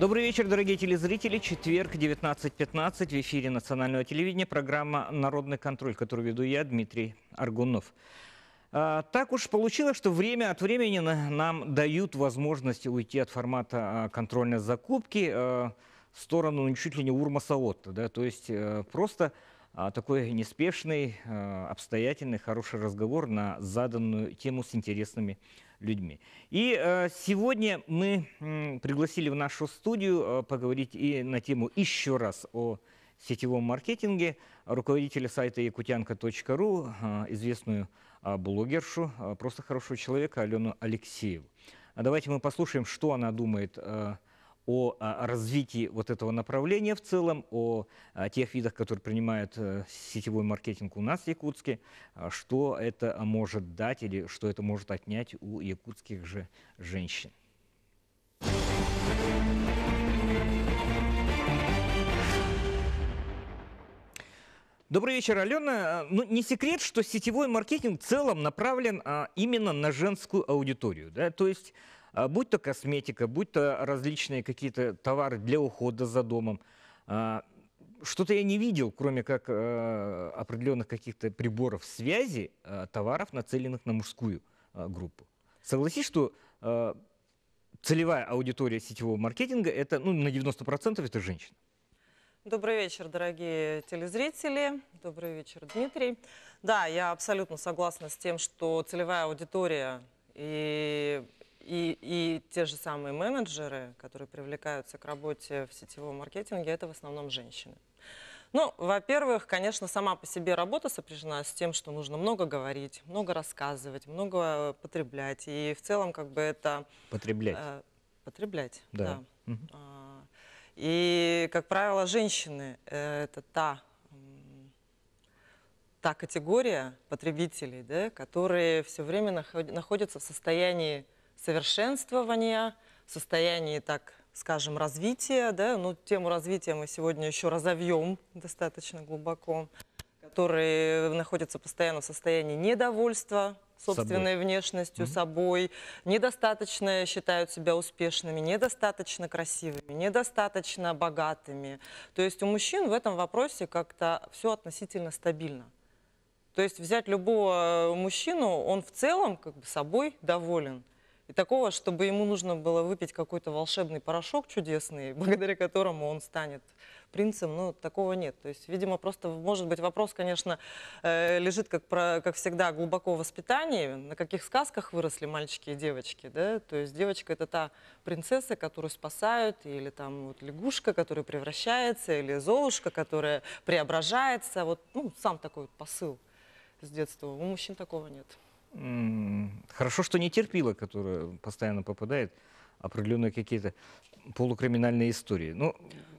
Добрый вечер, дорогие телезрители. Четверг, 19.15, в эфире национального телевидения, программа «Народный контроль», которую веду я, Дмитрий Аргунов. А, так уж получилось, что время от времени нам дают возможность уйти от формата а, контрольной закупки а, в сторону ну, чуть ли не урмаса да, то есть э, просто а, такой неспешный, а, обстоятельный, хороший разговор на заданную тему с интересными людьми. И а, сегодня мы пригласили в нашу студию поговорить и на тему еще раз о сетевом маркетинге руководителя сайта якутянка.ру, известную блогершу, просто хорошего человека Алену Алексееву. Давайте мы послушаем, что она думает о о а, развитии вот этого направления в целом, о а, тех видах, которые принимают э, сетевой маркетинг у нас в Якутске, а что это может дать или что это может отнять у якутских же женщин. Добрый вечер, Алена. Ну, не секрет, что сетевой маркетинг в целом направлен а, именно на женскую аудиторию. Да? То есть а, будь то косметика, будь то различные какие-то товары для ухода за домом. А, что-то я не видел, кроме как э, определенных каких-то приборов связи а, товаров, нацеленных на мужскую группу. Согласись, что целевая аудитория сетевого маркетинга это ну, на 90% это женщина. Добрый вечер, дорогие телезрители. Добрый вечер, Дмитрий. Да, я абсолютно согласна с тем, что целевая аудитория и и, и те же самые менеджеры, которые привлекаются к работе в сетевом маркетинге, это в основном женщины. Ну, во-первых, конечно, сама по себе работа сопряжена с тем, что нужно много говорить, много рассказывать, много потреблять. И в целом как бы это... Потреблять. Э, потреблять, да. да. Угу. И, как правило, женщины э, – это та, э, та категория потребителей, да, которые все время наход, находятся в состоянии совершенствования, состоянии, так скажем, развития. Да? Ну, тему развития мы сегодня еще разовьем достаточно глубоко, которые находятся постоянно в состоянии недовольства собственной собой. внешностью, mm -hmm. собой, недостаточно считают себя успешными, недостаточно красивыми, недостаточно богатыми. То есть у мужчин в этом вопросе как-то все относительно стабильно. То есть взять любого э, мужчину, он в целом как бы собой доволен. И такого, чтобы ему нужно было выпить какой-то волшебный порошок чудесный, благодаря которому он станет принцем, ну, такого нет. То есть, видимо, просто, может быть, вопрос, конечно, э, лежит, как, про, как всегда, глубоко в воспитании, на каких сказках выросли мальчики и девочки, да, то есть девочка – это та принцесса, которую спасают, или там вот лягушка, которая превращается, или золушка, которая преображается, вот, ну, сам такой вот посыл с детства. У мужчин такого нет хорошо, что не терпила, которая постоянно попадает определенные какие-то полукриминальные истории. Ну,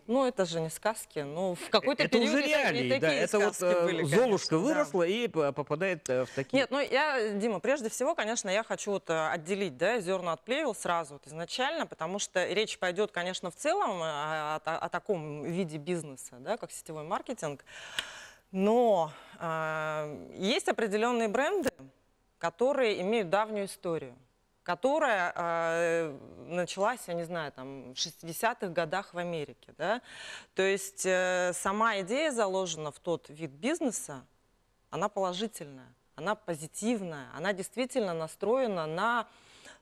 ну, это же не сказки, но ну, в э, какой-то это уже реалии, это, да, это вот э, были, Золушка конечно, выросла да. и попадает э, в такие. Нет, ну я, Дима, прежде всего, конечно, я хочу вот отделить, да, зерна от плевел сразу вот изначально, потому что речь пойдет, конечно, в целом о, о, о таком виде бизнеса, да, как сетевой маркетинг, но э, есть определенные бренды, которые имеют давнюю историю, которая а, э, началась, я не знаю, там, в 60-х годах в Америке. Да? То есть э, сама идея заложена в тот вид бизнеса, она положительная, она позитивная, она действительно настроена на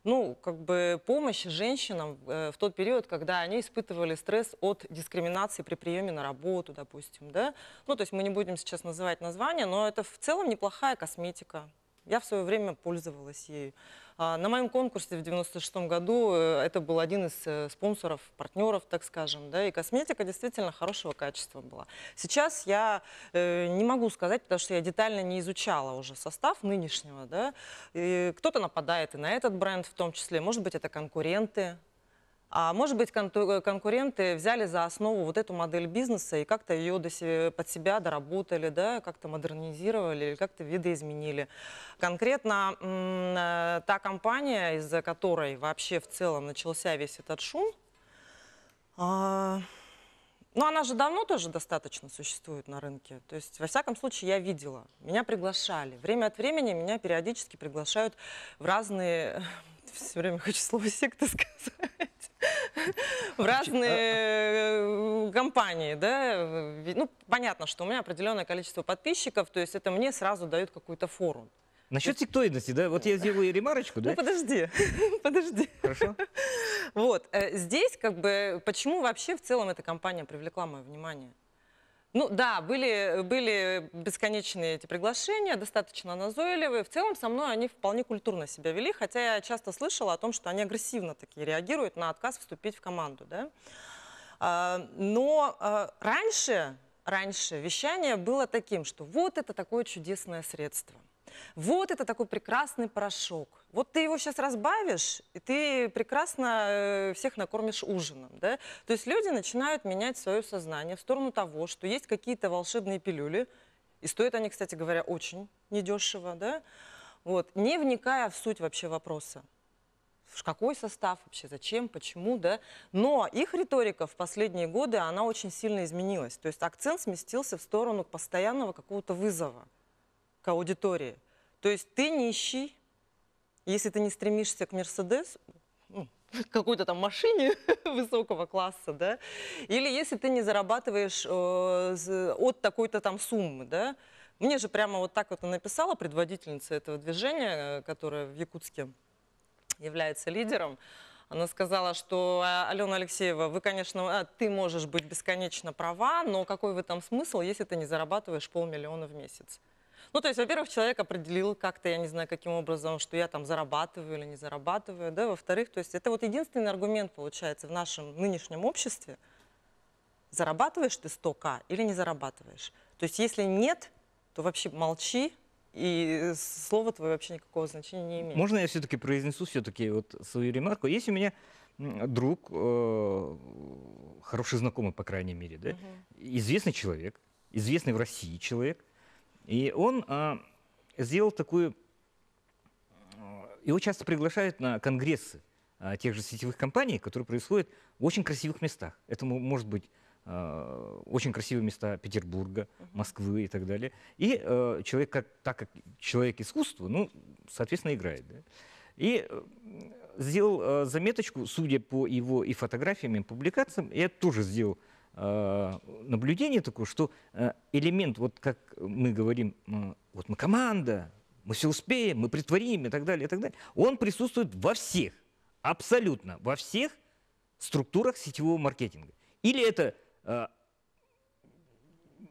ну, как бы помощь женщинам э, в тот период, когда они испытывали стресс от дискриминации при приеме на работу, допустим, да. Ну, то есть мы не будем сейчас называть название, но это в целом неплохая косметика, я в свое время пользовалась ею. А, на моем конкурсе в 96 году э, это был один из э, спонсоров, партнеров, так скажем, да, и косметика действительно хорошего качества была. Сейчас я э, не могу сказать, потому что я детально не изучала уже состав нынешнего, да, кто-то нападает и на этот бренд в том числе, может быть, это конкуренты, а может быть, э, конкуренты взяли за основу вот эту модель бизнеса и как-то ее под себя доработали, да, как-то модернизировали или как-то видоизменили. Конкретно э, та компания, из-за которой вообще в целом начался весь этот шум, а, ну она же давно тоже достаточно существует на рынке. То есть, во всяком случае, я видела. Меня приглашали. Время от времени меня периодически приглашают в разные все время хочу слово секта сказать, в разные а, а. Э, компании, да, ну, понятно, что у меня определенное количество подписчиков, то есть это мне сразу дают какую-то фору. Насчет тектоидности, да? Вот я сделаю ремарочку, ну, да? Ну, подожди, подожди. Хорошо. Вот, э, здесь как бы, почему вообще в целом эта компания привлекла мое внимание? Ну да, были, были бесконечные эти приглашения, достаточно назойливые. В целом со мной они вполне культурно себя вели, хотя я часто слышала о том, что они агрессивно такие реагируют на отказ вступить в команду. Да? А, но а, раньше, раньше вещание было таким, что вот это такое чудесное средство. Вот это такой прекрасный порошок. Вот ты его сейчас разбавишь, и ты прекрасно э, всех накормишь ужином. Да? То есть люди начинают менять свое сознание в сторону того, что есть какие-то волшебные пилюли, и стоят они, кстати говоря, очень недешево, да? вот, не вникая в суть вообще вопроса в какой состав вообще, зачем, почему, да. Но их риторика в последние годы, она очень сильно изменилась. То есть акцент сместился в сторону постоянного какого-то вызова к аудитории. То есть ты нищий, если ты не стремишься к Мерседес, ну, какой-то там машине высокого класса, да, или если ты не зарабатываешь э, от такой-то там суммы, да. Мне же прямо вот так вот написала предводительница этого движения, которая в Якутске является лидером. Она сказала, что «А, Алена Алексеева, вы, конечно, а, ты можешь быть бесконечно права, но какой в этом смысл, если ты не зарабатываешь полмиллиона в месяц? Ну, то есть, во-первых, человек определил как-то, я не знаю, каким образом, что я там зарабатываю или не зарабатываю, да, во-вторых, то есть это вот единственный аргумент, получается, в нашем нынешнем обществе, зарабатываешь ты 100к или не зарабатываешь. То есть, если нет, то вообще молчи, и слово твое вообще никакого значения не имеет. Можно я все-таки произнесу все-таки вот свою ремарку? Есть у меня друг, э, хороший знакомый, по крайней мере, да? известный человек, известный в России человек, и он а, сделал такую... Его часто приглашают на конгрессы а, тех же сетевых компаний, которые происходят в очень красивых местах. Это может быть а, очень красивые места Петербурга, Москвы и так далее. И а, человек, как, так как человек искусства, ну, соответственно, играет. Да? И э, сделал а, заметочку, судя по его и фотографиям, и публикациям, я тоже сделал а, наблюдение такое, что э, элемент, вот как мы говорим, вот мы команда, мы все успеем, мы притворим и так далее, и так далее, он присутствует во всех, абсолютно во всех структурах сетевого маркетинга. Или это а,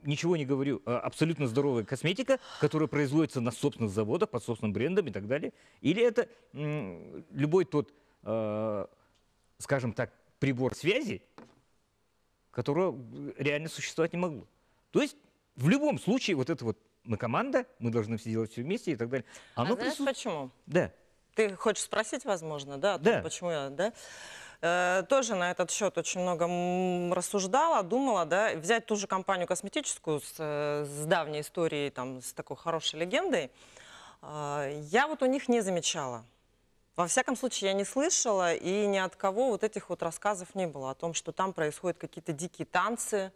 ничего не говорю, а, абсолютно здоровая косметика, которая производится на собственных заводах, под собственным брендом и так далее. Или это любой тот, скажем так, прибор связи, которое э, реально существовать не могло. То есть в любом случае вот это вот мы команда, мы должны все делать все вместе и так далее. А оно а знаешь почему? Да. Ты хочешь спросить, возможно, да, да. почему я, да? Э, тоже на этот счет очень много рассуждала, думала, да, взять ту же компанию косметическую с, э, с давней историей, там, с такой хорошей легендой, э, я вот у них не замечала. Во всяком случае, я не слышала, и ни от кого вот этих вот рассказов не было о том, что там происходят какие-то дикие танцы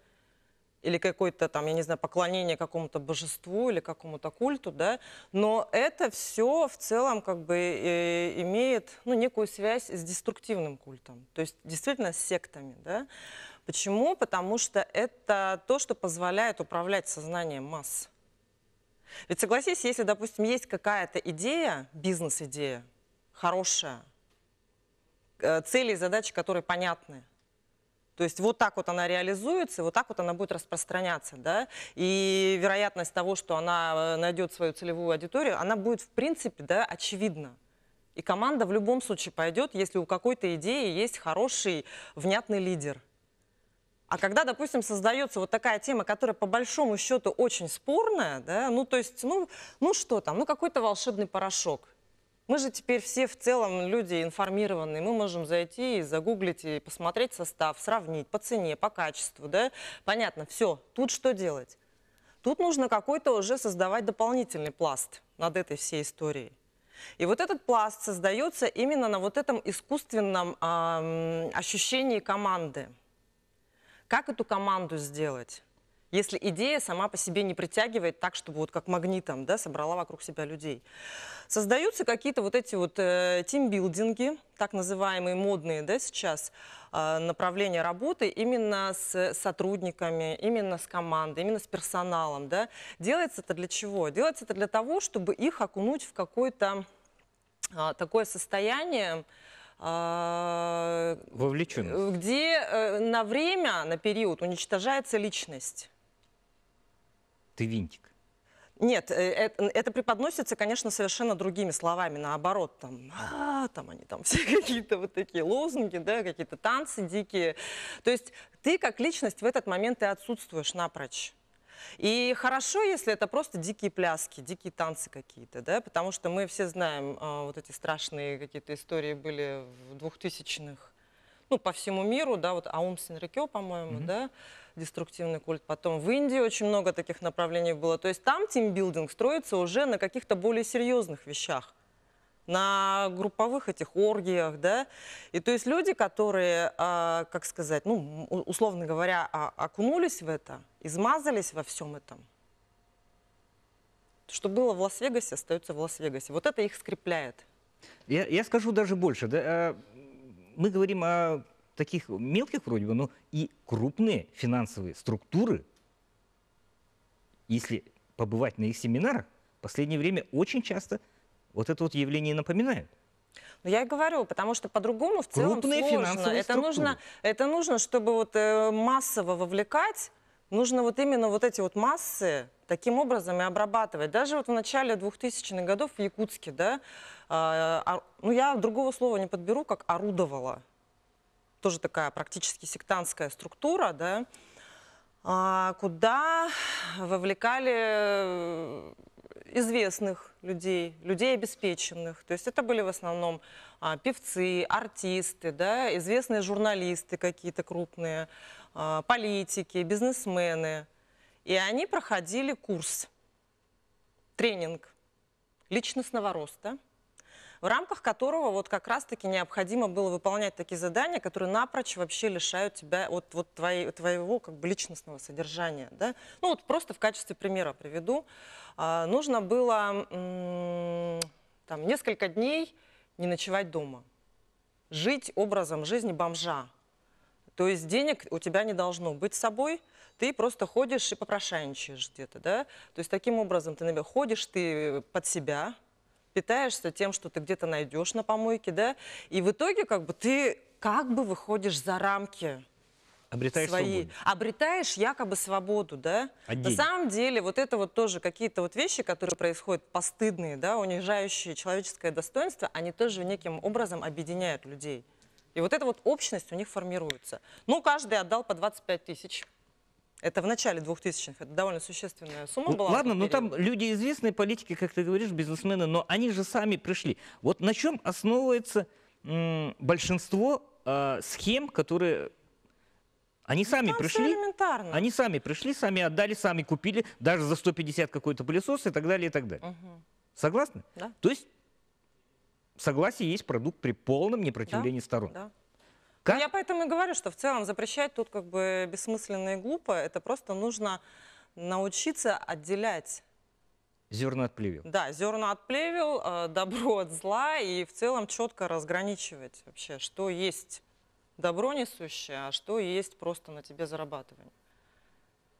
или какое-то там, я не знаю, поклонение какому-то божеству или какому-то культу, да. Но это все в целом как бы э, имеет, ну, некую связь с деструктивным культом, то есть действительно с сектами, да. Почему? Потому что это то, что позволяет управлять сознанием масс. Ведь согласись, если, допустим, есть какая-то идея, бизнес-идея, хорошая, э, цели и задачи, которые понятны. То есть вот так вот она реализуется, вот так вот она будет распространяться, да, и вероятность того, что она э, найдет свою целевую аудиторию, она будет в принципе, да, очевидна. И команда в любом случае пойдет, если у какой-то идеи есть хороший, внятный лидер. А когда, допустим, создается вот такая тема, которая по большому счету очень спорная, да, ну то есть, ну, ну что там, ну какой-то волшебный порошок – мы же теперь все в целом люди информированные. Мы можем зайти и загуглить, и посмотреть состав, сравнить по цене, по качеству. Да? Понятно, все. Тут что делать? Тут нужно какой-то уже создавать дополнительный пласт над этой всей историей. И вот этот пласт создается именно на вот этом искусственном э, ощущении команды. Как эту команду сделать? если идея сама по себе не притягивает так, чтобы вот как магнитом да, собрала вокруг себя людей. Создаются какие-то вот эти вот э, тимбилдинги, так называемые модные да, сейчас э, направления работы именно с сотрудниками, именно с командой, именно с персоналом. Да. Делается это для чего? Делается это для того, чтобы их окунуть в какое-то э, такое состояние, э, Вовлеченность. Где э, на время, на период уничтожается личность ты винтик. Нет, э, это, преподносится, конечно, совершенно другими словами, наоборот, там, а, там они там все какие-то вот такие лозунги, да, какие-то танцы дикие. То есть ты как личность в этот момент ты отсутствуешь напрочь. И хорошо, если это просто дикие пляски, дикие танцы какие-то, да, потому что мы все знаем, а, вот эти страшные какие-то истории были в 2000-х, ну, по всему миру, да, вот Аум Синрикё, по-моему, mm-hmm. да, деструктивный культ, потом в Индии очень много таких направлений было. То есть там тимбилдинг строится уже на каких-то более серьезных вещах на групповых этих оргиях, да, и то есть люди, которые, а, как сказать, ну, условно говоря, а, окунулись в это, измазались во всем этом, что было в Лас-Вегасе, остается в Лас-Вегасе. Вот это их скрепляет. Я, я скажу даже больше. Да, а, мы говорим о таких мелких вроде бы, но и крупные финансовые структуры, если побывать на их семинарах, в последнее время очень часто вот это вот явление напоминают. Ну, я и говорю, потому что по-другому в целом Крупные сложно. Это структуры. нужно, это нужно, чтобы вот э, массово вовлекать, нужно вот именно вот эти вот массы таким образом и обрабатывать. Даже вот в начале 2000-х годов в Якутске, да, э, э, ну, я другого слова не подберу, как орудовала тоже такая практически сектантская структура, да, а, куда вовлекали э, известных людей, людей обеспеченных. То есть это были в основном а, певцы, артисты, да, известные журналисты какие-то крупные, а, политики, бизнесмены. И они проходили курс, тренинг личностного роста – в рамках которого вот как раз-таки необходимо было выполнять такие задания, которые напрочь вообще лишают тебя от вот твоей, твоего как бы личностного содержания. Да? Ну вот просто в качестве примера приведу. А, нужно было там несколько дней не ночевать дома, жить образом жизни бомжа. То есть денег у тебя не должно быть с собой, ты просто ходишь и попрошайничаешь где-то, да? То есть таким образом ты ходишь ты под себя, питаешься тем, что ты где-то найдешь на помойке, да, и в итоге как бы ты как бы выходишь за рамки Обретаешь свои, свободу. обретаешь якобы свободу, да? От а На самом деле, вот это вот тоже какие-то вот вещи, которые происходят постыдные, да, унижающие человеческое достоинство, они тоже неким образом объединяют людей. И вот эта вот общность у них формируется. Ну, каждый отдал по 25 тысяч. Это в начале 2000-х, это довольно существенная сумма ну, была. Ладно, но ну, там люди известные, политики, как ты говоришь, бизнесмены, но они же сами пришли. Вот на чем основывается большинство э, схем, которые они ну, сами пришли, они сами пришли, сами отдали, сами купили, даже за 150 какой-то пылесос и так далее, и так далее. Угу. Согласны? Да. То есть согласие есть продукт при полном непротивлении да, сторон. Да. Как? Я поэтому и говорю, что в целом запрещать тут как бы бессмысленно и глупо. Это просто нужно научиться отделять Зерна от плевел. Да, зерна от плевел, э, добро от зла и в целом четко разграничивать вообще, что есть добро несущее, а что есть просто на тебе зарабатывание.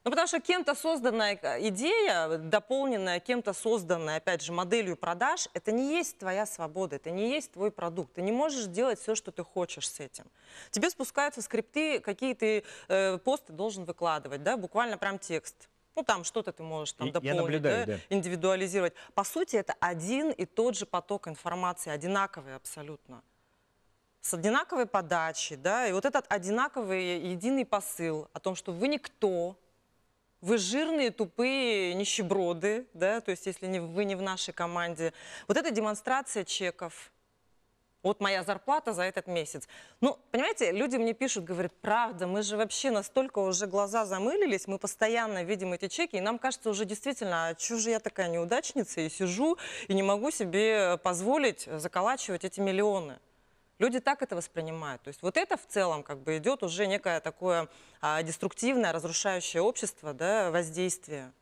Ну, потому что кем-то созданная э, идея, э, дополненная кем-то созданная, опять же, моделью продаж, это не есть твоя свобода, это не есть твой продукт. Ты не можешь делать все, что ты хочешь с этим. Тебе спускаются скрипты, какие ты э, посты должен выкладывать, да, буквально прям текст. Ну, там что-то ты можешь там, дополнить, да, да. индивидуализировать. По сути, это один и тот же поток информации, одинаковый абсолютно с одинаковой подачей, да, и вот этот одинаковый единый посыл о том, что вы никто, вы жирные, тупые, нищеброды, да, то есть если не, вы не в нашей команде. Вот это демонстрация чеков. Вот моя зарплата за этот месяц. Ну, понимаете, люди мне пишут, говорят, правда, мы же вообще настолько уже глаза замылились, мы постоянно видим эти чеки, и нам кажется уже действительно, а чё же я такая неудачница, и сижу, и не могу себе позволить заколачивать эти миллионы. Люди так это воспринимают. То есть вот это в целом как бы идет уже некое такое а, деструктивное, разрушающее общество да, воздействие.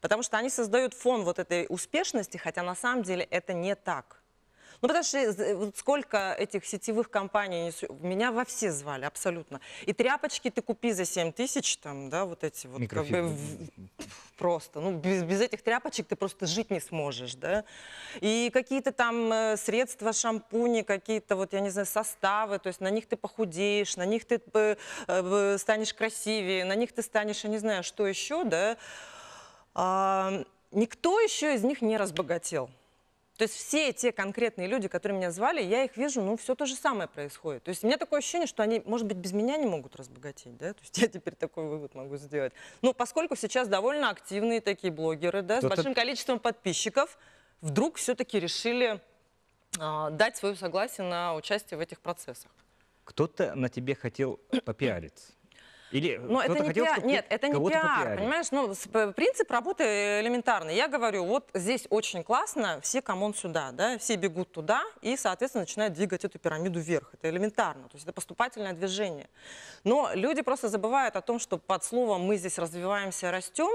Потому что они создают фон вот этой успешности, хотя на самом деле это не так. Ну, потому что э, вот сколько этих сетевых компаний, меня во все звали абсолютно. И тряпочки ты купи за 7 тысяч, там, да, вот эти вот, как бы, в, просто. Ну, без, без этих тряпочек ты просто жить не сможешь, да. И какие-то там э, средства, шампуни, какие-то, вот, я не знаю, составы, то есть на них ты похудеешь, на них ты э, станешь красивее, на них ты станешь, я не знаю, что еще, да. А, никто еще из них не разбогател. То есть все те конкретные люди, которые меня звали, я их вижу, ну, все то же самое происходит. То есть у меня такое ощущение, что они, может быть, без меня не могут разбогатеть, да? То есть я теперь такой вывод могу сделать. Ну, поскольку сейчас довольно активные такие блогеры, да, с большим количеством подписчиков, вдруг все-таки решили э, дать свое согласие на участие в этих процессах. Кто-то на тебе хотел попиариться. Или Но это не хотел, пиар. Нет, это не пиар. Понимаешь, ну, принцип работы элементарный. Я говорю, вот здесь очень классно, все камон сюда, да, все бегут туда и, соответственно, начинают двигать эту пирамиду вверх. Это элементарно, то есть это поступательное движение. Но люди просто забывают о том, что под словом «мы здесь развиваемся, растем»,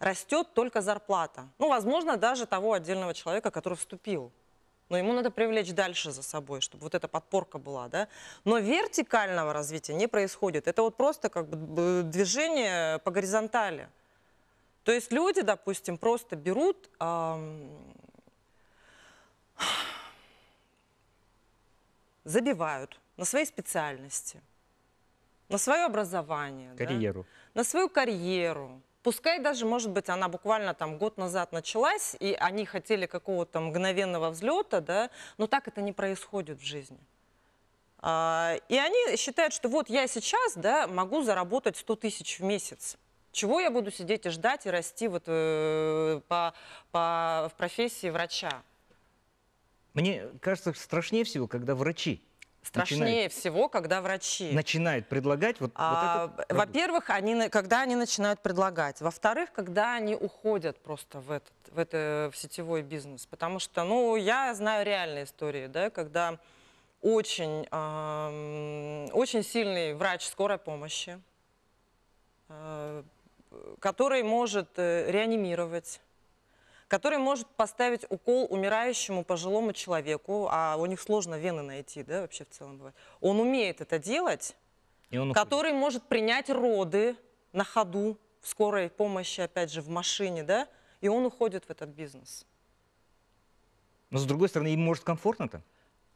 растет только зарплата. Ну, возможно, даже того отдельного человека, который вступил. Но ему надо привлечь дальше за собой, чтобы вот эта подпорка была, да. Но вертикального развития не происходит. Это вот просто как бы э, движение по горизонтали. То есть люди, допустим, просто берут... Эм, забивают на свои специальности, на свое образование, карьеру. Да? на свою карьеру, Пускай даже, может быть, она буквально там год назад началась, и они хотели какого-то мгновенного взлета, да, но так это не происходит в жизни. А, и они считают, что вот я сейчас да, могу заработать 100 тысяч в месяц. Чего я буду сидеть и ждать и расти вот, э, по, по, в профессии врача? Мне кажется, страшнее всего, когда врачи Страшнее начинают, всего, когда врачи. Начинают предлагать вот, а, вот это. Во-первых, они, когда они начинают предлагать. Во-вторых, когда они уходят просто в, этот, в, это, в сетевой бизнес. Потому что, ну, я знаю реальные истории, да, когда очень, э, очень сильный врач скорой помощи, э, который может э, реанимировать который может поставить укол умирающему пожилому человеку, а у них сложно вены найти, да, вообще в целом бывает. Он умеет это делать, И он который уходит. может принять роды на ходу, в скорой помощи, опять же, в машине, да, и он уходит в этот бизнес. Но с другой стороны, им может комфортно-то?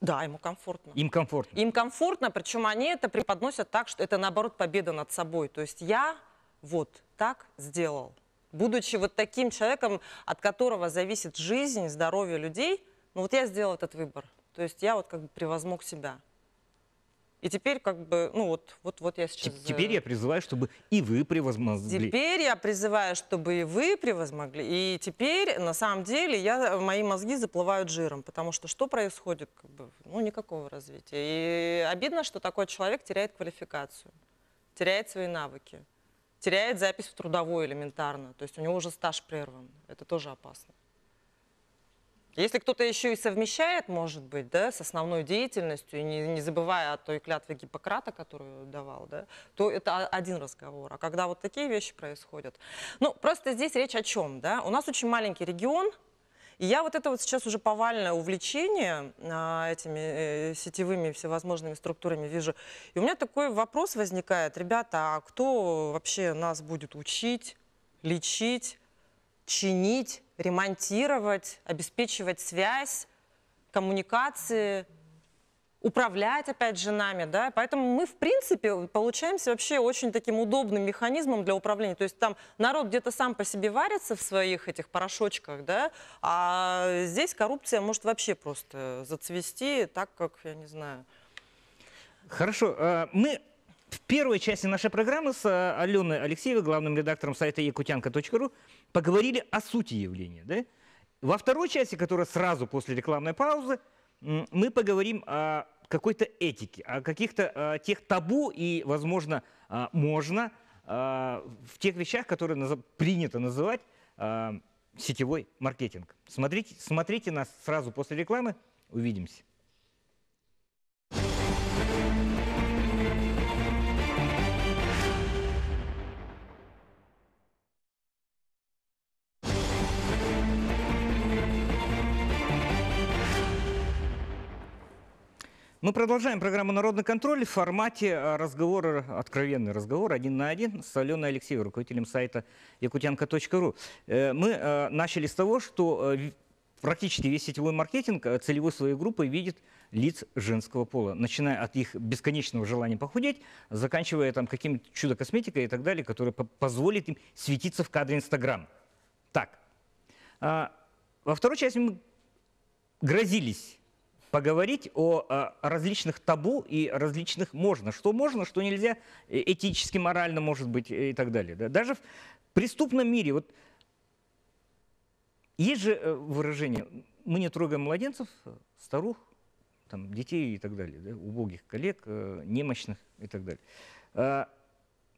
Да, ему комфортно. Им комфортно. Им комфортно, причем они это преподносят так, что это наоборот победа над собой. То есть я вот так сделал будучи вот таким человеком, от которого зависит жизнь, здоровье людей, ну вот я сделал этот выбор. То есть я вот как бы превозмог себя. И теперь как бы, ну вот, вот, вот я сейчас... Теперь я призываю, чтобы и вы превозмогли. Теперь я призываю, чтобы и вы превозмогли. И теперь, на самом деле, я, мои мозги заплывают жиром, потому что что происходит? Как бы, ну, никакого развития. И обидно, что такой человек теряет квалификацию, теряет свои навыки теряет запись в трудовой элементарно. То есть у него уже стаж прерван. Это тоже опасно. Если кто-то еще и совмещает, может быть, да, с основной деятельностью, не, не забывая о той клятве Гиппократа, которую давал, да, то это один разговор. А когда вот такие вещи происходят? Ну, просто здесь речь о чем, да? У нас очень маленький регион, и я вот это вот сейчас уже повальное увлечение а, этими э, сетевыми всевозможными структурами вижу. И у меня такой вопрос возникает, ребята, а кто вообще нас будет учить, лечить, чинить, ремонтировать, обеспечивать связь, коммуникации? управлять, опять же, нами, да, поэтому мы, в принципе, получаемся вообще очень таким удобным механизмом для управления, то есть там народ где-то сам по себе варится в своих этих порошочках, да, а здесь коррупция может вообще просто зацвести так, как, я не знаю. Хорошо, э, мы в первой части нашей программы с э, Аленой Алексеевой, главным редактором сайта якутянка.ру, поговорили о сути явления, да, во второй части, которая сразу после рекламной паузы, мы поговорим о какой-то этике, о каких-то э, тех табу и, возможно, э, можно э, в тех вещах, которые принято называть сетевой маркетинг. Смотрите, смотрите нас сразу после рекламы. Увидимся. Мы продолжаем программу «Народный контроль» в формате э, разговора, откровенный разговор один на один с Аленой Алексеевой, руководителем сайта якутянка.ру. Э, мы э, начали с того, что практически весь сетевой маркетинг целевой своей группы видит лиц женского пола, начиная от их бесконечного желания похудеть, заканчивая там каким-то чудо-косметикой и так далее, которая позволит им светиться в кадре Инстаграм. Так. А, во второй части мы грозились поговорить о, а, различных табу и различных можно. Что можно, что нельзя, э, этически, морально, может быть, и так далее. Да? Даже в преступном мире. Вот, есть же э, выражение, мы не трогаем младенцев, старух, там, детей и так далее, да? убогих коллег, э, немощных и так далее. А,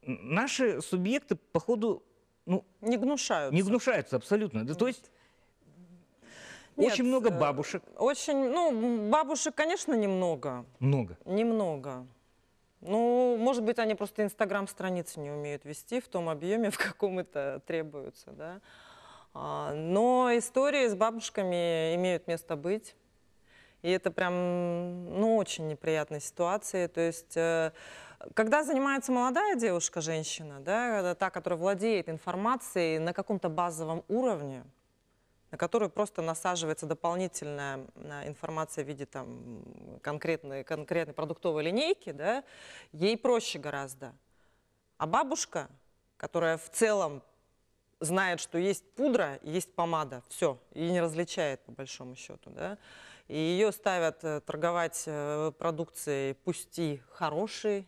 наши субъекты, походу ну, не гнушаются. Не гнушаются абсолютно. Да, то есть очень много э, бабушек. Очень, ну, бабушек, конечно, немного. Много. Немного. Ну, может быть, они просто инстаграм-страницы не умеют вести в том объеме, в каком это требуется, да. А, но истории с бабушками имеют место быть. И это прям, ну, очень неприятная ситуация. То есть, э, когда занимается молодая девушка, женщина, да, та, которая владеет информацией на каком-то базовом уровне, на которую просто насаживается дополнительная информация в виде там, конкретной, конкретной продуктовой линейки, да, ей проще гораздо. А бабушка, которая в целом знает, что есть пудра, есть помада, все, и не различает по большому счету, да, и ее ставят э, торговать э, продукцией, пусть и хорошей,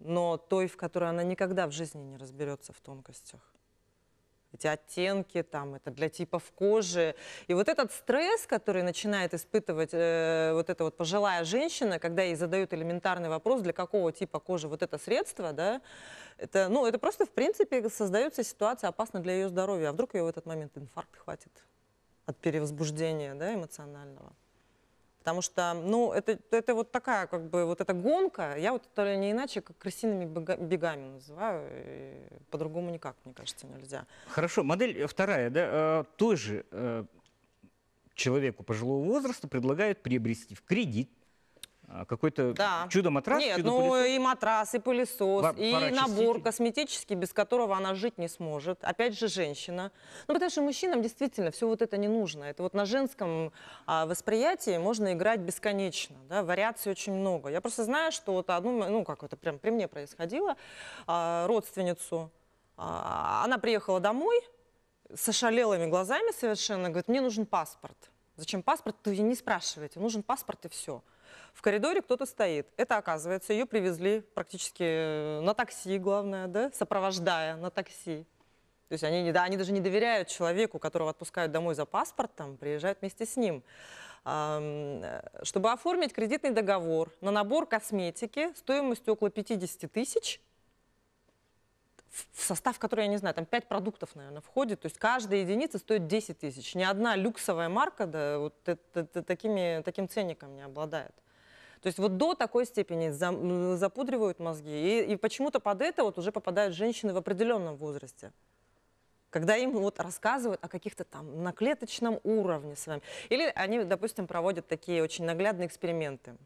но той, в которой она никогда в жизни не разберется в тонкостях эти оттенки, там, это для типов кожи. И вот этот стресс, который начинает испытывать э, вот эта вот пожилая женщина, когда ей задают элементарный вопрос, для какого типа кожи вот это средство, да, это, ну, это просто, в принципе, создается ситуация опасна для ее здоровья. А вдруг ее в этот момент инфаркт хватит от перевозбуждения да, эмоционального? Потому что, ну, это, это вот такая, как бы, вот эта гонка, я вот это не иначе, как крысиными бегами называю, по-другому никак, мне кажется, нельзя. Хорошо, модель вторая, да, э, тоже э, человеку пожилого возраста предлагают приобрести в кредит а, какой-то да. чудо-матрас? Нет, чудо ну и матрас, и пылесос, Пар и набор косметический, без которого она жить не сможет. Опять же, женщина. Ну, потому что мужчинам действительно все вот это не нужно. Это вот на женском а, восприятии можно играть бесконечно, да, вариаций очень много. Я просто знаю, что вот одну, ну, как это прям при мне происходило, а, родственницу, а, она приехала домой с ошалелыми глазами совершенно, говорит, мне нужен паспорт. Зачем паспорт? Ты не спрашивайте, нужен паспорт и все. В коридоре кто-то стоит. Это оказывается, ее привезли практически э, на такси, главное, да, сопровождая на такси. То есть они, да, они даже не доверяют человеку, которого отпускают домой за паспортом, приезжают вместе с ним. Э, чтобы оформить кредитный договор на набор косметики стоимостью около 50 тысяч, в состав который, я не знаю, там 5 продуктов, наверное, входит. То есть каждая единица стоит 10 тысяч. Ни одна люксовая марка да, вот это, это, такими, таким ценником не обладает. То есть вот до такой степени запудривают мозги. И, и почему-то под это вот уже попадают женщины в определенном возрасте когда им вот рассказывают о каких-то там на клеточном уровне с вами. Или они, допустим, проводят такие очень наглядные эксперименты.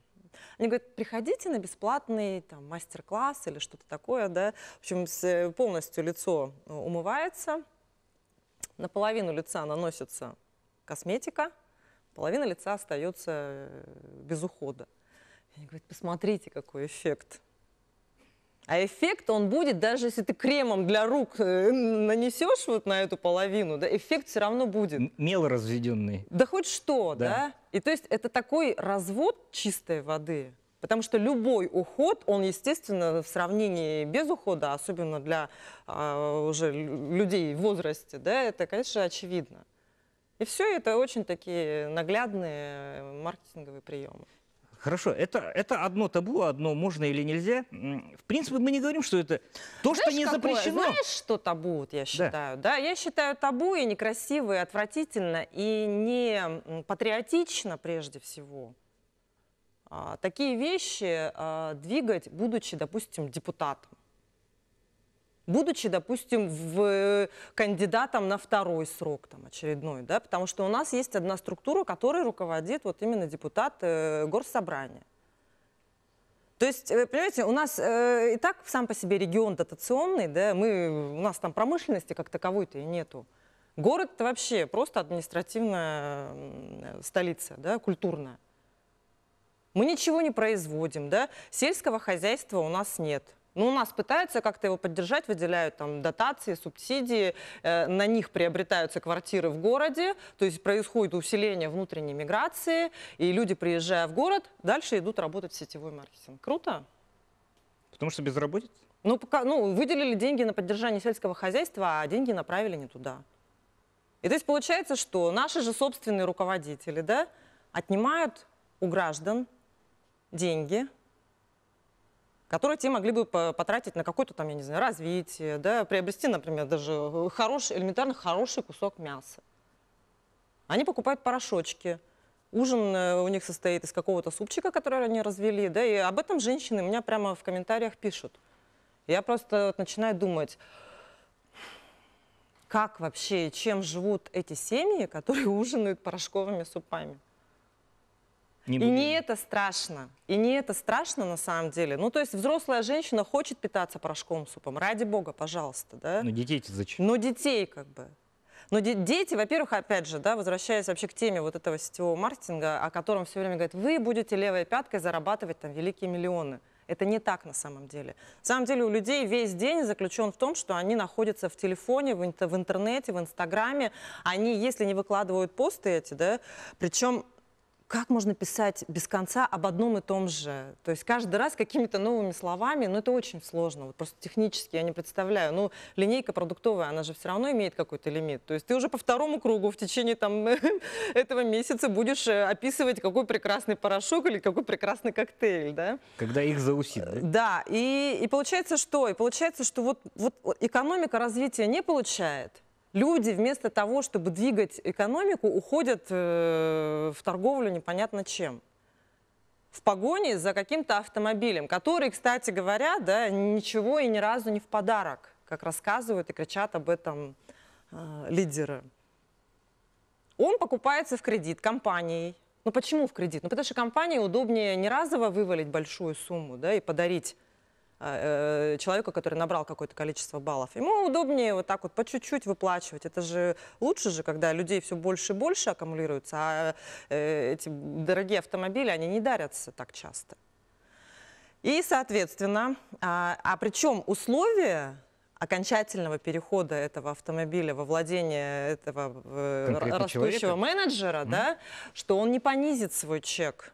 Они говорят, приходите на бесплатный мастер-класс или что-то такое, да. В общем, э, полностью лицо э, умывается, на половину лица наносится косметика, половина лица остается э, без ухода. Они говорят, посмотрите, какой эффект. А эффект он будет, даже если ты кремом для рук э, нанесешь вот на эту половину, да, эффект все равно будет. Мел разведенный. Да хоть что, да. да? И то есть это такой развод чистой воды, потому что любой уход, он, естественно, в сравнении без ухода, особенно для э, уже людей в возрасте, да, это, конечно, очевидно. И все это очень такие наглядные маркетинговые приемы. Хорошо, это, это одно табу, одно можно или нельзя. В принципе, мы не говорим, что это то, знаешь, что не какое? запрещено. Знаешь, что табу, вот я считаю? Да. да, я считаю табу и некрасиво, и отвратительно, и не патриотично прежде всего. А, такие вещи а, двигать, будучи, допустим, депутатом будучи, допустим, в, э, кандидатом на второй срок там, очередной, да, потому что у нас есть одна структура, которой руководит вот именно депутат э, горсобрания. То есть, э, понимаете, у нас э, и так сам по себе регион дотационный, да, мы, у нас там промышленности как таковой-то и нету. Город-то вообще просто административная столица, да, культурная. Мы ничего не производим, да, сельского хозяйства у нас нет – ну, у нас пытаются как-то его поддержать, выделяют там дотации, субсидии, э, на них приобретаются квартиры в городе, то есть происходит усиление внутренней миграции, и люди, приезжая в город, дальше идут работать в сетевой маркетинг. Круто? Потому что безработица? Ну, пока, ну, выделили деньги на поддержание сельского хозяйства, а деньги направили не туда. И то есть получается, что наши же собственные руководители да, отнимают у граждан деньги – которые те могли бы потратить на какое-то там, я не знаю, развитие, да, приобрести, например, даже э, хороший, элементарно хороший кусок мяса. Они покупают порошочки. Ужин э, у них состоит из какого-то супчика, который они развели, да, и об этом женщины меня прямо в комментариях пишут. Я просто вот начинаю думать, как вообще, чем живут эти семьи, которые ужинают порошковыми супами. Не и не это страшно. И не это страшно на самом деле. Ну, то есть взрослая женщина хочет питаться порошковым супом. Ради бога, пожалуйста, да? Но ну, детей зачем? Но ну, детей как бы. Но ну, де дети, во-первых, опять же, да, возвращаясь вообще к теме вот этого сетевого маркетинга, о котором все время говорят, вы будете левой пяткой зарабатывать там великие миллионы. Это не так на самом деле. На самом деле у людей весь день заключен в том, что они находятся в телефоне, в, интернете, в Инстаграме. Они, если не выкладывают посты эти, да, причем как можно писать без конца об одном и том же? То есть каждый раз какими-то новыми словами, но ну, это очень сложно, вот просто технически я не представляю. Ну, линейка продуктовая, она же все равно имеет какой-то лимит. То есть ты уже по второму кругу в течение там, этого месяца будешь э, описывать, какой прекрасный порошок или какой прекрасный коктейль, да? Когда их заусит, да? Да, и, и получается что? И получается, что вот, вот экономика развития не получает, люди вместо того, чтобы двигать экономику, уходят э, в торговлю непонятно чем. В погоне за каким-то автомобилем, который, кстати говоря, да, ничего и ни разу не в подарок, как рассказывают и кричат об этом э, лидеры. Он покупается в кредит компанией. Ну почему в кредит? Ну потому что компании удобнее не разово вывалить большую сумму да, и подарить Э, э, человеку, который набрал какое-то количество баллов. Ему удобнее вот так вот по чуть-чуть выплачивать. Это же лучше же, когда людей все больше и больше аккумулируется, а э, эти дорогие автомобили, они не дарятся так часто. И, соответственно, а, а причем условия окончательного перехода этого автомобиля во владение этого э, растущего человека? менеджера, mm да, что он не понизит свой чек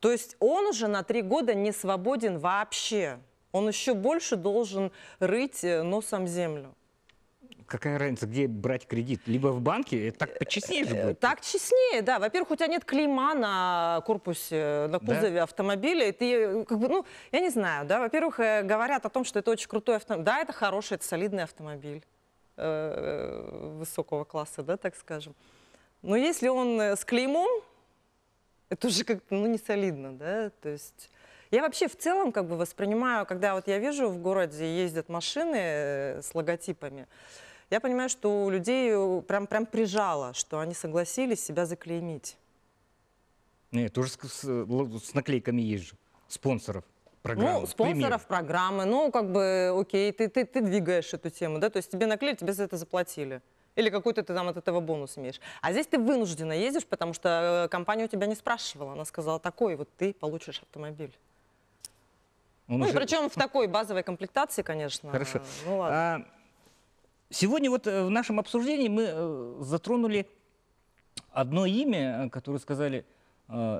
то есть он уже на три года не свободен вообще. Он еще больше должен рыть э, носом землю какая разница, где брать кредит? Либо в банке, так честнее же э, будет. Так честнее, да. Во-первых, у тебя нет клейма на корпусе, на кузове да? автомобиля. И ты, э, как бы, ну, я не знаю, да. Во-первых, говорят о том, что это очень крутой автомобиль. Да, это хороший, это солидный автомобиль высокого класса, да, так скажем. Но если он с клеймом, это уже как-то, ну, не солидно, да, то есть... Я вообще в целом как бы воспринимаю, когда вот я вижу в городе ездят машины э, с логотипами, я понимаю, что у людей э, прям, прям прижало, что они согласились себя заклеймить. Нет, тоже с, э, с наклейками езжу, спонсоров программы. Ну, спонсоров программы, ну, как бы, окей, ты, ты, ты двигаешь эту тему, да, то есть тебе наклеили, тебе за это заплатили. Или какой-то ты там от этого бонус имеешь. А здесь ты вынужденно ездишь, потому что э, компания у тебя не спрашивала. Она сказала, такой вот ты получишь автомобиль. Он ну, уже... причем в такой базовой комплектации, конечно. Хорошо. Ну, ладно. А, сегодня вот э, в нашем обсуждении мы э, затронули одно имя, которое сказали,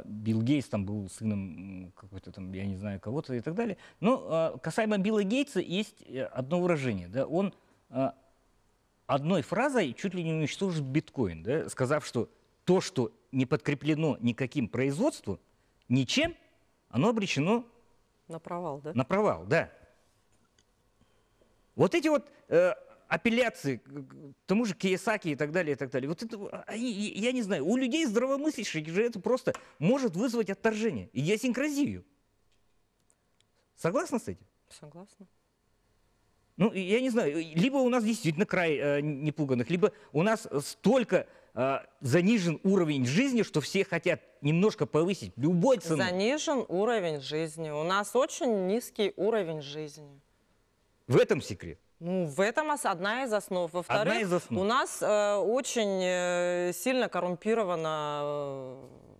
Билл Гейтс там был сыном какой-то там, я не знаю, кого-то и так далее. Но касаемо Билла Гейтса есть одно выражение, да, он одной фразой чуть ли не уничтожит биткоин, да, сказав, что то, что не подкреплено никаким производством, ничем, оно обречено на провал, да? На провал, да. Вот эти вот э, апелляции к тому же Киесаки и так далее, и так далее. Вот это, а, я не знаю, у людей здравомыслящих же это просто может вызвать отторжение и диасинкразию. Согласна с этим? Согласна. Ну, я не знаю, либо у нас действительно край э, непуганных, либо у нас столько э, занижен уровень жизни, что все хотят немножко повысить любой ценой. Занижен уровень жизни. У нас очень низкий уровень жизни. В этом секрет. Ну, в этом одна из основ. Во-вторых, из основ. у нас э, очень э, сильно коррумпирована э,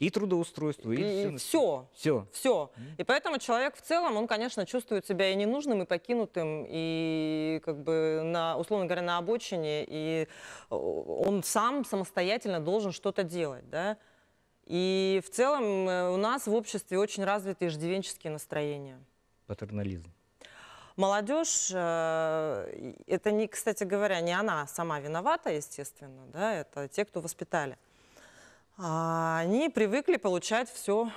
и трудоустройство, и, и все. Все. Все. И поэтому человек в целом, он, конечно, чувствует себя и ненужным, и покинутым, и как бы, на, условно говоря, на обочине, и он сам самостоятельно должен что-то делать, да. И в целом э, у нас в обществе очень развиты иждивенческие настроения. Патернализм. Молодежь, э, это, не, кстати говоря, не она сама виновата, естественно, да, это те, кто воспитали а они привыкли получать все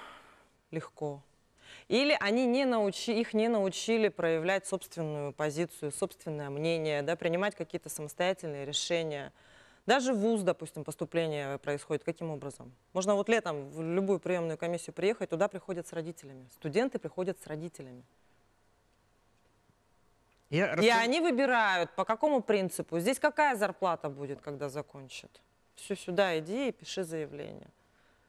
легко. Или они не научи, их не научили проявлять собственную позицию, собственное мнение, да, принимать какие-то самостоятельные решения. Даже в ВУЗ, допустим, поступление происходит каким образом? Можно вот летом в любую приемную комиссию приехать, туда приходят с родителями. Студенты приходят с родителями. Я И расскажу... они выбирают, по какому принципу. Здесь какая зарплата будет, когда закончат? все сюда иди и пиши заявление.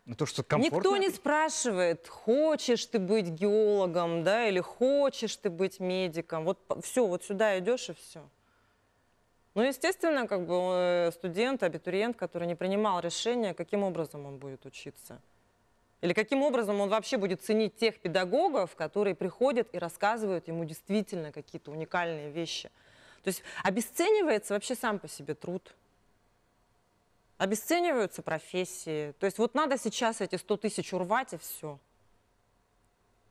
Но ну, то, что комфортно. Никто не спрашивает, хочешь ты быть геологом, да, или хочешь ты быть медиком. Вот все, вот сюда идешь и все. Ну, естественно, как бы э, студент, абитуриент, который не принимал решения, каким образом он будет учиться. Или каким образом он вообще будет ценить тех педагогов, которые приходят и рассказывают ему действительно какие-то уникальные вещи. То есть обесценивается вообще сам по себе труд обесцениваются профессии. То есть вот надо сейчас эти 100 тысяч урвать и все.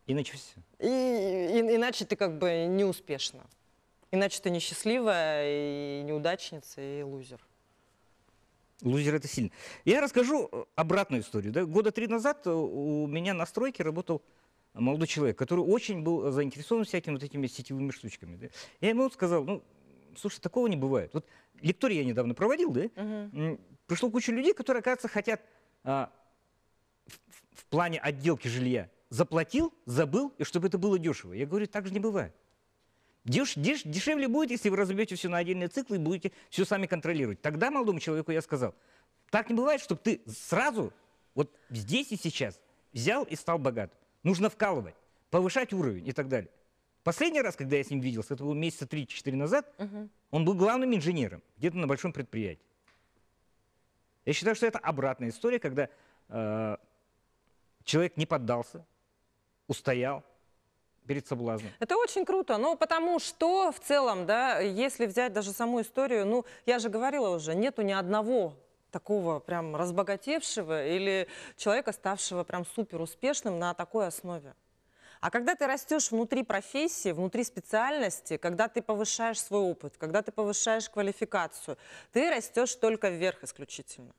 Иначе все. И, и, иначе ты как бы неуспешна. Иначе ты несчастливая, и неудачница, и лузер. Лузер это сильно. Я расскажу э, обратную историю. Да? Года три назад э, у меня на стройке работал молодой человек, который очень был заинтересован всякими вот этими сетевыми штучками. Да? Я ему сказал, ну, слушай, такого не бывает. Вот лекторию я недавно проводил, да? Угу пришло куча людей, которые, кажется, хотят а, в, в плане отделки жилья заплатил, забыл, и чтобы это было дешево. Я говорю, так же не бывает. Деш, деш, дешевле будет, если вы разобьете все на отдельные циклы и будете все сами контролировать. Тогда молодому человеку я сказал, так не бывает, чтобы ты сразу, вот здесь и сейчас, взял и стал богат. Нужно вкалывать, повышать уровень и так далее. Последний раз, когда я с ним виделся, это было месяца 3-4 назад, угу. он был главным инженером где-то на большом предприятии. Я считаю, что это обратная история, когда э, человек не поддался, устоял, перед соблазном. Это очень круто, но ну, потому что в целом, да, если взять даже саму историю, ну, я же говорила уже, нету ни одного такого прям разбогатевшего или человека, ставшего прям супер успешным на такой основе. А когда ты растешь внутри профессии, внутри специальности, когда ты повышаешь свой опыт, когда ты повышаешь квалификацию, ты растешь только вверх исключительно.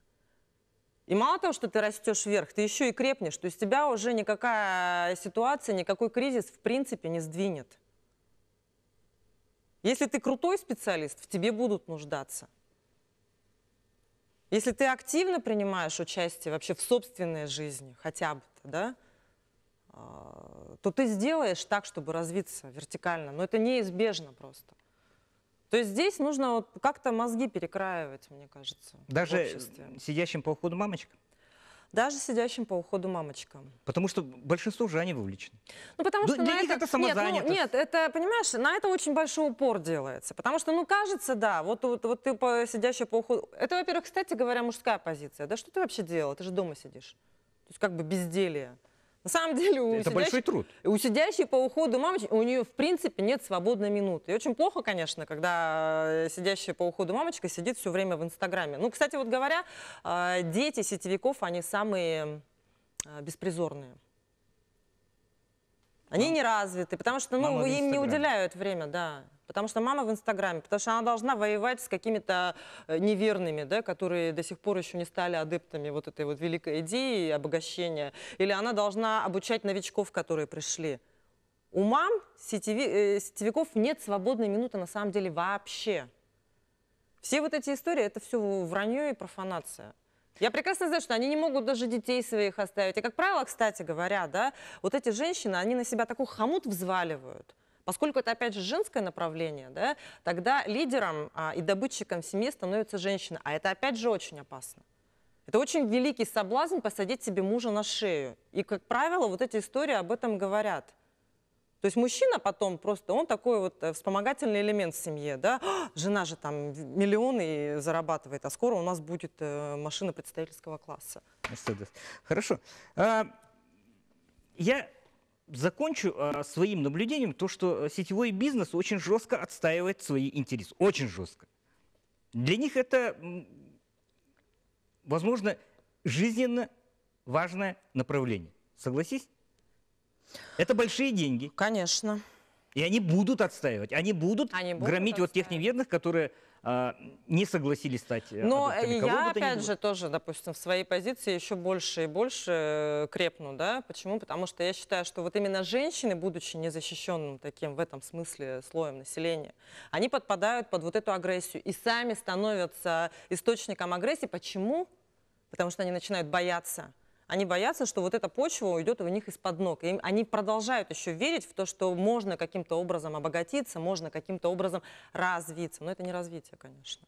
И мало того, что ты растешь вверх, ты еще и крепнешь. То есть тебя уже никакая ситуация, никакой кризис в принципе не сдвинет. Если ты крутой специалист, в тебе будут нуждаться. Если ты активно принимаешь участие вообще в собственной жизни, хотя бы, да, а, то ты сделаешь так, чтобы развиться вертикально. Но это неизбежно просто. То есть здесь нужно вот как-то мозги перекраивать, мне кажется. Даже сидящим по уходу мамочкам? даже сидящим по уходу мамочкам. Потому что большинство уже они вовлечены. Ну, потому ну, что да, на это... это самозанятость. Нет, ну, нет, это, понимаешь, на это очень большой упор делается. Потому что, ну, кажется, да, вот, вот, вот ты по, сидящая по уходу... Это, во-первых, кстати говоря, мужская позиция. Да что ты вообще делал, Ты же дома сидишь. То есть как бы безделие. На самом деле у Это большой труд. У сидящей по уходу мамочки, у нее в принципе нет свободной минуты. И очень плохо, конечно, когда э, сидящая по уходу мамочка сидит все время в Инстаграме. Ну, кстати, вот говоря, э, дети сетевиков, они самые э, беспризорные. Они не развиты, потому что ну, им не уделяют время, да. Потому что мама в Инстаграме, потому что она должна воевать с какими-то э, неверными, да, которые до сих пор еще не стали адептами вот этой вот великой идеи обогащения. Или она должна обучать новичков, которые пришли. У мам сетеви, э, сетевиков нет свободной минуты на самом деле вообще. Все вот эти истории, это все вранье и профанация. Я прекрасно знаю, что они не могут даже детей своих оставить. И, как правило, кстати говоря, да, вот эти женщины, они на себя такой хомут взваливают – Поскольку это, опять же, женское направление, да, тогда лидером а, и добытчиком семьи становится женщина. А это, опять же, очень опасно. Это очень великий соблазн посадить себе мужа на шею. И, как правило, вот эти истории об этом говорят. То есть мужчина потом просто, он такой вот э, вспомогательный элемент в семье, да, «А, жена же там миллионы зарабатывает, а скоро у нас будет э, машина представительского класса. Мерседес. Хорошо. А, я закончу э, своим наблюдением, то, что э, сетевой бизнес очень жестко отстаивает свои интересы. Очень жестко. Для них это, возможно, жизненно важное направление. Согласись? Это большие деньги. Конечно. И они будут отстаивать. Они будут, они будут громить отстаивать. вот тех неверных, которые а, не согласились стать э, Но я, опять же, тоже, допустим, в своей позиции еще больше и больше э, крепну, да, почему? Потому что я считаю, что вот именно женщины, будучи незащищенным таким в этом смысле слоем населения, они подпадают под вот эту агрессию и сами становятся источником агрессии. Почему? Потому что они начинают бояться они боятся, что вот эта почва уйдет у них из-под ног. И они продолжают еще верить в то, что можно каким-то образом обогатиться, можно каким-то образом развиться. Но это не развитие, конечно.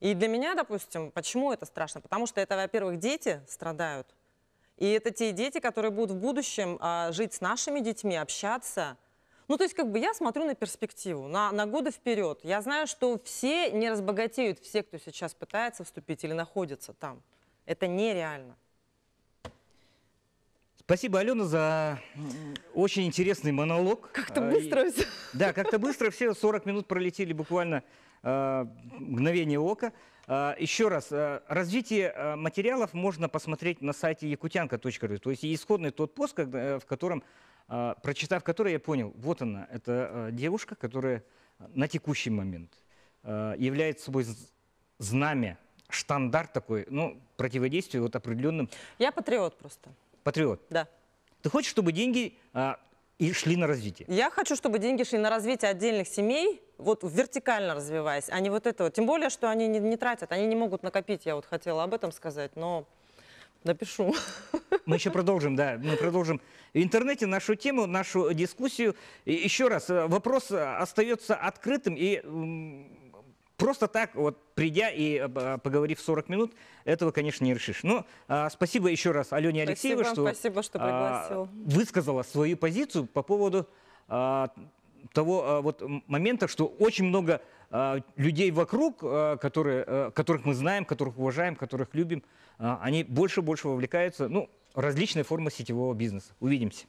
И для меня, допустим, почему это страшно? Потому что это, во-первых, дети страдают. И это те дети, которые будут в будущем а, жить с нашими детьми, общаться. Ну, то есть, как бы я смотрю на перспективу, на, на годы вперед. Я знаю, что все не разбогатеют, все, кто сейчас пытается вступить или находится там. Это нереально. Спасибо, Алена, за очень интересный монолог. Как-то а, быстро все. Да, как-то быстро все 40 минут пролетели буквально а, мгновение ока. А, еще раз, развитие материалов можно посмотреть на сайте якутянка.ру. То есть исходный тот пост, э, в котором, прочитав который, я понял, вот она, это девушка, которая на текущий момент является собой знамя, штандарт такой, ну, противодействие вот определенным... Я патриот просто. Патриот. Да. Ты хочешь, чтобы деньги а, и шли на развитие? Я хочу, чтобы деньги шли на развитие отдельных семей, вот вертикально развиваясь, а не вот это вот. Тем более, что они не, не тратят, они не могут накопить. Я вот хотела об этом сказать, но напишу. Мы еще продолжим, да, мы продолжим в интернете нашу тему, нашу дискуссию. И еще раз, э, вопрос э, остается открытым и просто так, вот придя и э, э, поговорив 40 минут, этого, конечно, не решишь. Но ну, а, спасибо еще раз Алене спасибо, Алексеевой, что, спасибо, что а, пригласил. А, высказала свою позицию по поводу а, того а, вот момента, что очень много а, людей вокруг, а, которые, а, которых мы знаем, которых уважаем, которых любим, а, они больше и больше вовлекаются. Ну, различные формы сетевого бизнеса. Увидимся.